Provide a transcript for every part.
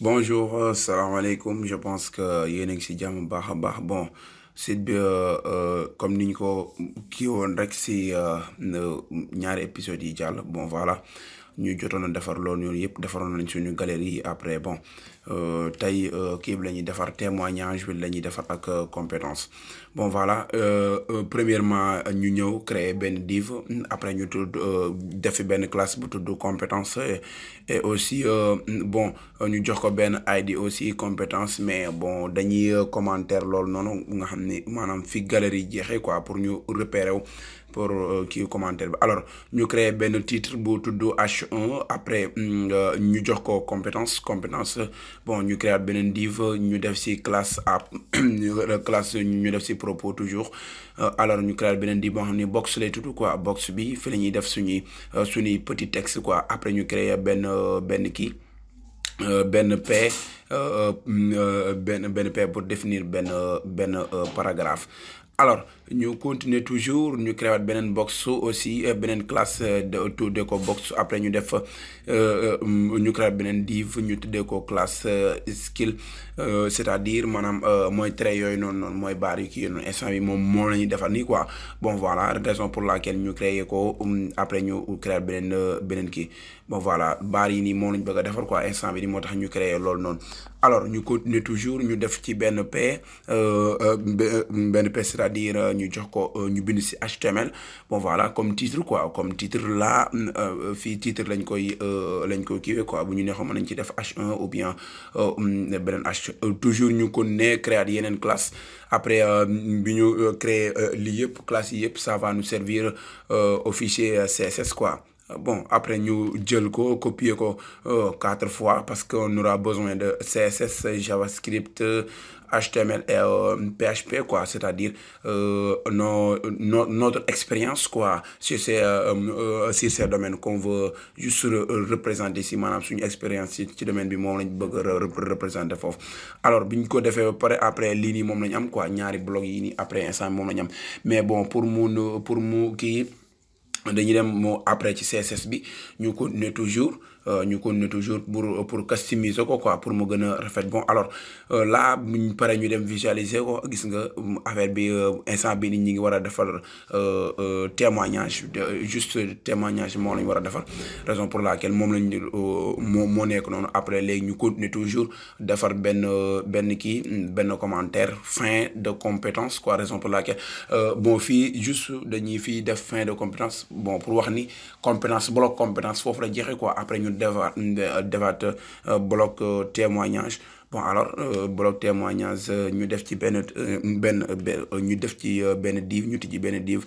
bonjour euh, salaamaaleykum je pense que yéen a ngi si jàmm baax a baax bon si bi euh, euh, comme ni ñu ko kii woon rek si ñaari épisodes yi jàll bon voilà. ñu jotoon a defar loolu ñooñu yëpp defaroon nañ suñu galerie après bon euh, tey euh, kii bi la ñuy defar témoignage bi la ñuy defar ak euh, compétence bon voilà premièrement ñu ñëw créer benn div après ñu tudd defi benn classe bu tudd compétence et aussi bon ñu jox ko benn ID aussi compétence mais bon dañuy commentaire loolu noonu nga xam ni maanaam fi galerie jeexee quoi pour ñu repérer pour kii commentaire bi alors ñu créer benn titre bu tudd H e après New mm, euh, jox ko compétence compétence bon ñu créer benen div ñu def classe à classe nous def ci propos toujours euh, alors nous créer benen div boo xam ni box quoi box bi fi la def euh, petit texte quoi après ñu créer Ben Ben qui benn p Ben Ben p pour définir Ben Ben paragraphe alors ñu continuer toujours ñu créé waat beneen box aussi euh, beneen classe euh, de tuddee ko box après ñu def euh, ñu créé beneen div ñu tuddee ko classe skill c'est-à-dire maanaam mooy trait yooyu noonu mooy baar yu kii yooyu noonu instant bi moom moom la ñuy defar nii quoi bon voilà raison pour laquelle ñu créé ko um, après ñu créé beneen beneen kii bon voilà baar yi nii moom la ñu a defar ko instant bi nii moo tax ñu créé loolu noonu alors ñu continuer toujours ñu def ci benn p benn p c'est-à-dire euh, ñu jox ko euh, ñu HTML bon voilà comme titre quoi comme titre là le euh, titre lañ koy lañ koy kiiwee quoi bu ñu neexoon mën nañ ci def H1 ou bien mm, benen H toujours ñu ko créer yenen classe après bi ñu créer li yëpp classe yep ça va nous servir au fichier CSS quoi. bon après nous jël copier quatre fois parce qu'on aura besoin de CSS JavaScript HTML et euh, PHP, quoi, c'est-à-dire euh, notre expérience, quoi, sur ces, euh, euh, sur ces domaines qu'on veut juste représenter si a une expérience sur le domaine bi moom lañ représenter alors biñ ko defee après l'ini, nii lañ am quoi ñaari blog après instant moom lañ mais bon pour mu pour mu qui dem après ci CSS bi ñu toujours. Euh, nous connaissons toujours pour pour customiser quoi pour me gën a bon alors euh, là nous parlons ñu dem visualiser quoi gis nga affaire bi euh, instant bi ni ñi ngi témoignage juste témoignage moom la ñu war raison pour laquelle moom lañ moo après léegi ñu continuer toujours defar ben ben commentaires ben commentaire fin de compétence quoi raison pour laquelle bon fii juste dañuy fii def fin de compétence bon pour wax ni compétence bloc compétence foofu la dire quoi après ñu defaat defaat euh, bloc euh, témoignage bon alors euh, bloc témoignage ñu def ci benn benn ñu def ci benn div ñu tijji benn div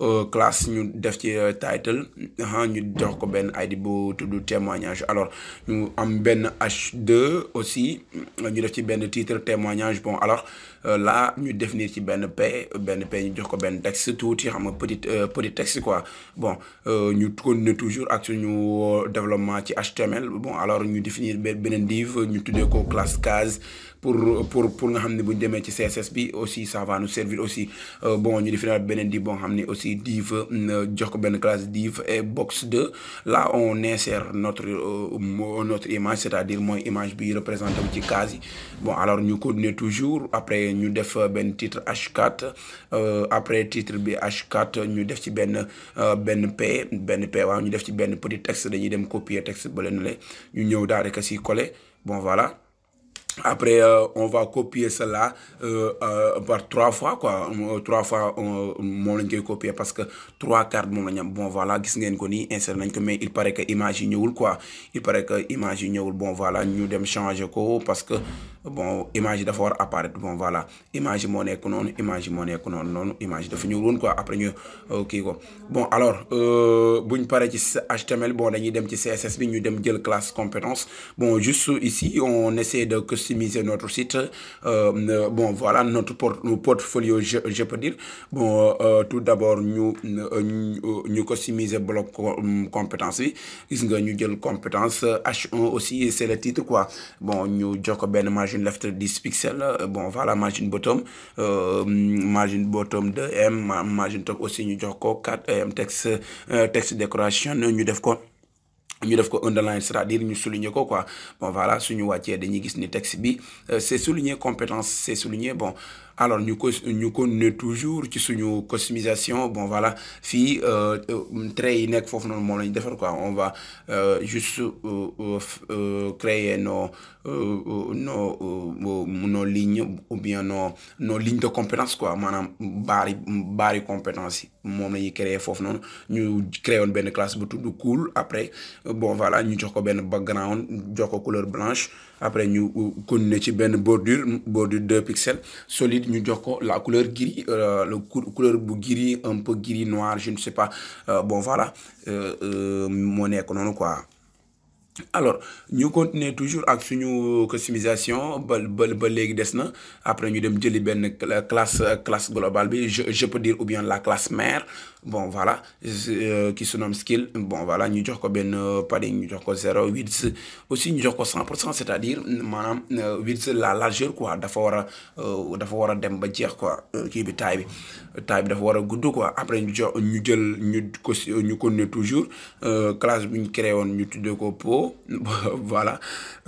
Euh, classe ñu def ci euh, title ñu jox ko ben ID tout tudd témoignage alors ñu am ben H2 aussi ñu def ci ben titre témoignage bon alors euh, là ñu définir ci ben P ben P ñu jox ko ben texte tuuti xam petite petit petit texte quoi bon ñu continuer toujours ak ñu développement ci HTML bon alors ñu définir beneen div ñu tuddee ko classe case pour pour pour nga xam ne bu ñu ci CSS bi aussi ça va nous servir aussi bon ñu définir ben div bon xamni aussi. aussi div mm, jox ko benn classe div et box de là on insère notre euh, notre image c'est-à-dire mooy image bi représenté wu ci case yi alors ñu continuer toujours après ñu def benn titre H4 euh, après titre bi h ñu def ci benn euh, benn P benn P waaw ñu def ci benn petit texte dañuy dem copier texte ba leen le ñu ñëw daal rek si coller bon voilà Après, euh, on va copier cela euh, euh, par trois fois, quoi. Trois fois, on va copier parce que trois cartes, bon, voilà, gis bon voilà, ni insert mais il paraît que image ñewul quoi. Il paraît que image bon voilà, nous devons changer parce que bon image d'abord apparaître bon voilà image mon moo nekk image mon moo non de image quoi après ñu euh, ok, bon alors euh, buñ paré ci HTML bon dañuy dem ci CSS bi ñu dem jël classe compétence bon juste ici on essaie de customiser notre site euh, bon voilà notre portfolio je peux dire bon tout d'abord nous ñu customiser bloc compétence yi gis nga ñu compétence H1 aussi c'est le titre quoi bon nous jox ben margin left 10px, euh, bon vala margin bottom, euh, margin bottom 2m, margin top 8m, text decoration, nou nou def kon underline sra, dir nou souligne kon kwa, bon vala sou nou watye denye gisne text bi, euh, se souligne kompetans, se souligne bon, alors nous ko ñu continuer toujours ci suñu customisation bon voilà fi très yi nekk foofu noonu moom la ñu quoi on va euh, juste euh, euh, créer nos nos nos lignes ou bien nos nos lignes de compétence quoi manam bari bari compétence mom moom créer fof non ñu créer woon benn classe bu tudd cool après bon voilà ñu jox ko ben background jox ko couleur blanche après ñu continuer ci bordure bordure 2 pixels solide ñu jox ko la couleur gris euh, le couleur bu gris un peu gris noir je ne sais pas euh, bon voilà euh, moo nekk noonu quoi. alors nous continuons toujours ak suñu euh, customisation bal bal ba des après ñu dem jëli la classe euh, classe globale je je peux dire ou bien la classe mère bon voilà euh, qui se nomme skill bon voilà nous jox ko benn padding ñu jox ko zéro aussi nous jox ko cent c'est-à-dire madame width la largeur quoi d'avoir war a dafa quoi qui bi taille bi taille bi dafa quoi après nous jox ñu jël ñu toujours classe nous ñu créé woon ñu ko voilà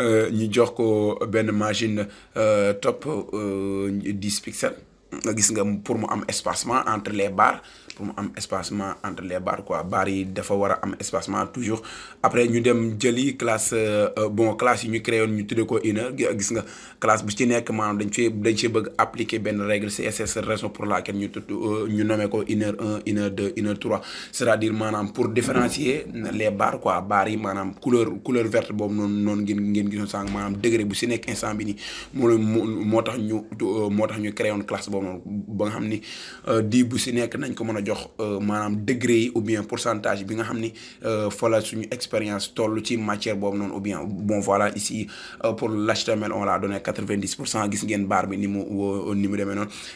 euh, ñu jox ko benn machine euh, top 10 euh, pixels nga gis nga pour mu am espacement entre les barres pour mu am espacement entre les barres quoi bar yi dafa war a am espacement toujours après ñu dem jëli classe euh, euh, bon classe yi ñu créé ñu tuddee ko une gis nga classe bu ci nekk maanaam dañ cee dañ cee bëgg appliquer benn règle CSS raison pour laquelle ñu tudd euh, ñu nommé ko une heure un une heure deux une heure trois c'est-à-dire maanaam pour différencier les barres quoi bar yi maanaam couleur couleur verte boobu noonu noonu ngeen ngeen gisoon sànq maanaam degré bu si nekk instant bi nii moo moo tax ñu moo tax ñu créé classe boobu bon ba nga xamni euh, bu euh, degré ou bien pourcentage bi nga euh, expérience matière ou bien bon voilà ici pour l'HTML on l'a donné 90% gis bi ni mu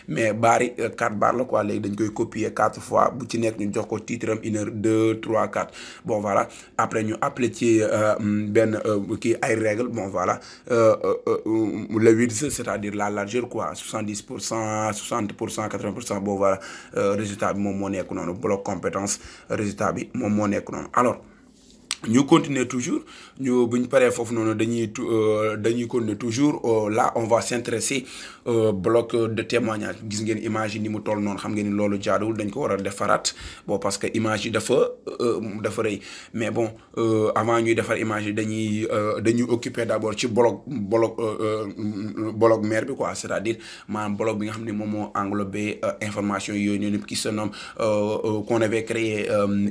mais barre quatre barres quoi légui dañ copier quatre fois bu ci ñu titre une deux bon voilà après ñu ben ay règle bon voilà le width c'est-à-dire la largeur quoi 70% soixante pour cent quatre-vingt pour cent boo war euh, résultat bi moom moo nekk noonu bloc compétence résultat bi moom moo nekk noonu alors nous continuer toujours nous buñ paré fofu foofu dañuy euh, dañuy continuer toujours euh, là on va s'intéresser euh, bloc de témoignage gis ngeen image ni mu toll non xam ngeen ni loolu jaaduwul dañ ko wara a bon parce que image yi dafa dafa rëy mais bon avant ñuy defar image yi dañuy dañuy occuper d'abord ci bloc bloc bloc mère bi quoi c'est-à-dire maanaam bloc bi nga xamni ne moom information yoy noonu qui se nomme qu'on avait créé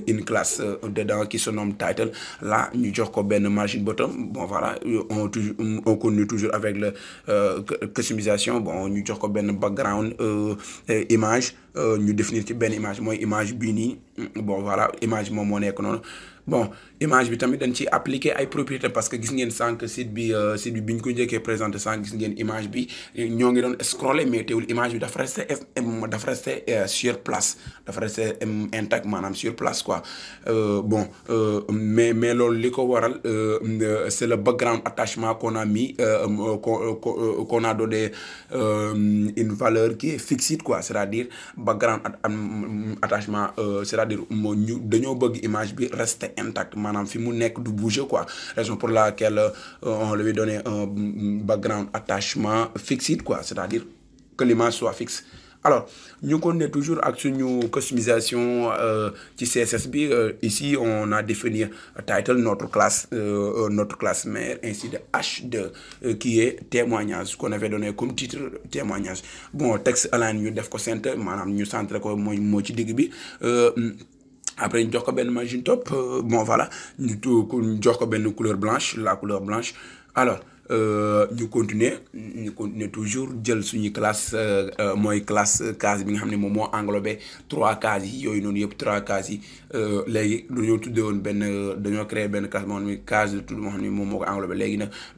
une classe dedans qui se nomme title là nous jox ko Magic bottom bon voilà on connaît toujours avec la euh, customisation bon ñu jox ben background euh, euh, image euh, ñu définir ci benn image mooy image bini bon voilà image moom moo nekk noonu bon image bi tamit dañ ci appliquer ay propriété parce que gis ngeen sànq site bi euh, site bi bi ñu ko njëkkee présenté sànq gis ngeen image bi ñoo ngi doon scroller mais teewul image bi dafa resté dafa resté euh, sur place dafa resté intact maanaam sur place quoi bon mais mais loolu li ko waral c'est le background attachement qu'on a mis qu'on a donné une valeur qui est fixe quoi c'est-à-dire background attachement euh, c'est-à-dire moo nous bug bëgg image bi rester intact manam fi mu nekk du bouger quoi raison pour laquelle euh, on lui donnait un mm, background attachement fixe quoi c'est-à-dire que l'image soit fixe alors ñu ko ne toujours ak suñu customisation euh, ci CSS bi euh, ici on a défini title notre classe euh, notre classe mère ainsi de H2 qui est témoignage qu'on avait donné comme titre témoignage bon texte align ñu def ko centre maanaam ñu centré ko mooy moo ci digg bi après ñu jox ko benn margin top bon voilà ñu jox ko benn couleur blanche la couleur blanche alors nous euh, continuons nous continuer toujours jël suñu classe euh, euh, moy classe case bi nga xamné mom mo englobé trois cases yi yooyu noonu yépp trois cases yi léegi dañoo tuddee won ben dañu créer ben case moo case de tout mo xamné mom moom englobé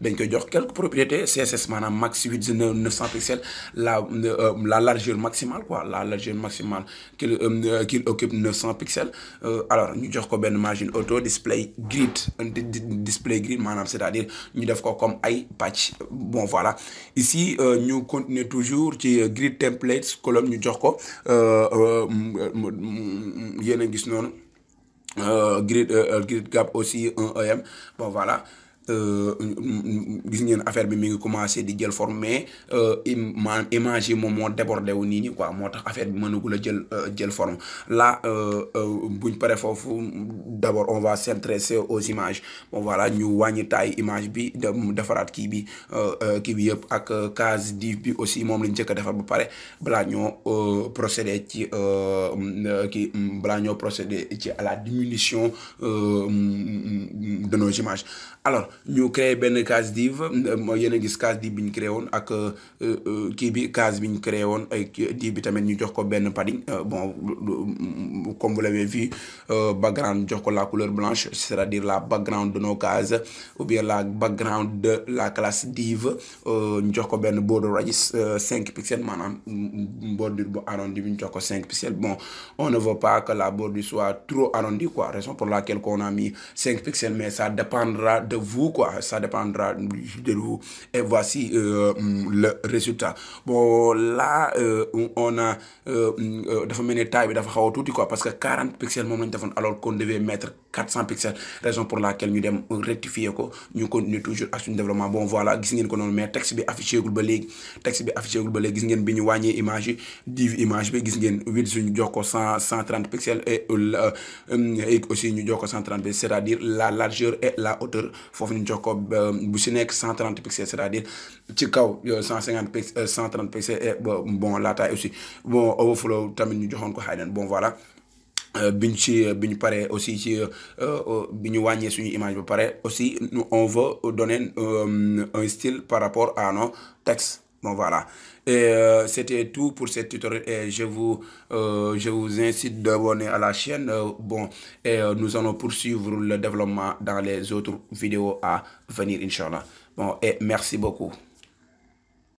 dañ ko jox quelques propriétés CSS manam max huit 900 pixels la la largeur maximale quoi la largeur maximale qui qu'il occupe 900 pixels pixels alors ñu jox ko ben margin auto display grid display grid manam c'est-à-dire ñu def ko comme ay patch bon voilà ici nous euh, continuer toujours euh, grid templates column new jocko euh, euh a grid gap aussi un EM bon voilà Euh, Giznyen aferbe mingi kouman se di djel form Men Emanje moun euh, moun deborde ou nini Moun aferbe moun moun kouman euh, djel form La Boun perefo Dabor on va sentrese ouz imaj Bon wala nou wanyetay imaj bi Defarad ki bi Ki bi ak kaz div bi osi Moun moun djeka defar bepare Bla nyon procede ti Bla nyon procede ti A la dimunisyon De nouz imaj Alor nous créer une case div euh, yéen a gis case div bi ñu créé woon ak euh, euh, kii bi case bi ñu créé woon ay div bi ñu jox ko ben padding bon mm, comme vous l'avez vu background jox ko la couleur blanche c'est-à-dire la background de nos cases ou bien la background de la classe div ñu jox ko ben border radius 5 pixels manam mm, bordure bu arrondi bi jox ko 5 pixels bon on ne veut pas que la bordure soit trop arrondie quoi raison pour laquelle on a mis 5 pixels mais ça dépendra de vous quoi. Ça dépendra de vous. Et voici euh, le résultat. Bon, là, euh, on a euh, dafa faire taille d'avoir tout xaw quoi parce que 40 pixels moment devant alors qu'on devait mettre 400 pixels raison pour laquelle nous devons rectifier quoi nous continuons toujours à ce développement bon voilà gis ngeen ko texte b affiché gul ba texte bi affiché gul ba léegi image div image bi 8, 130 pixels et aussi ñu 130 c'est-à-dire la largeur et la hauteur Jacob Boussinek euh, bu 130 pixels c'est-à-dire ci kaw 150 euh, pixels 130 euh, pixels et bon la taille aussi bon overflow tamit ñu de ko Hayden bon voilà. biñ ci biñ paré aussi ci bi wañé suñu image ba paré aussi on veut donner un style par rapport à nos textes. Bon voilà. Et euh, c'était tout pour cette tutoriel. je vous, euh, je vous incite d'abonner à la chaîne. Euh, bon, et nous allons poursuivre le développement dans les autres vidéos à venir, Inch'Allah. Bon, et merci beaucoup.